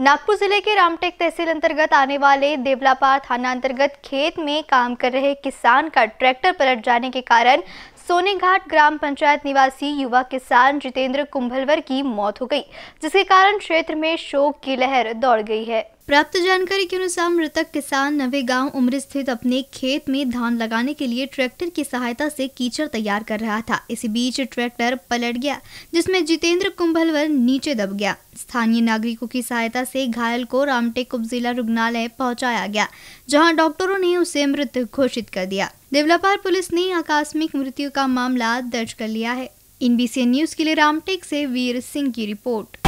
नागपुर जिले के रामटेक तहसील अंतर्गत आने वाले देवलापार थाना अंतर्गत खेत में काम कर रहे किसान का ट्रैक्टर पलट जाने के कारण सोनेघाट ग्राम पंचायत निवासी युवा किसान जितेंद्र कुंभलवर की मौत हो गई जिसके कारण क्षेत्र में शोक की लहर दौड़ गई है प्राप्त जानकारी के अनुसार मृतक किसान नवे गांव उम्र स्थित अपने खेत में धान लगाने के लिए ट्रैक्टर की सहायता से कीचड़ तैयार कर रहा था इसी बीच ट्रैक्टर पलट गया जिसमें जितेंद्र कुंभलवर नीचे दब गया स्थानीय नागरिकों की सहायता से घायल को रामटेक उप जिला रुग्णालय पहुंचाया गया जहां डॉक्टरों ने उसे मृत घोषित कर दिया देवलापार पुलिस ने आकस्मिक मृत्यु का मामला दर्ज कर लिया है इन न्यूज के लिए रामटेक से वीर सिंह की रिपोर्ट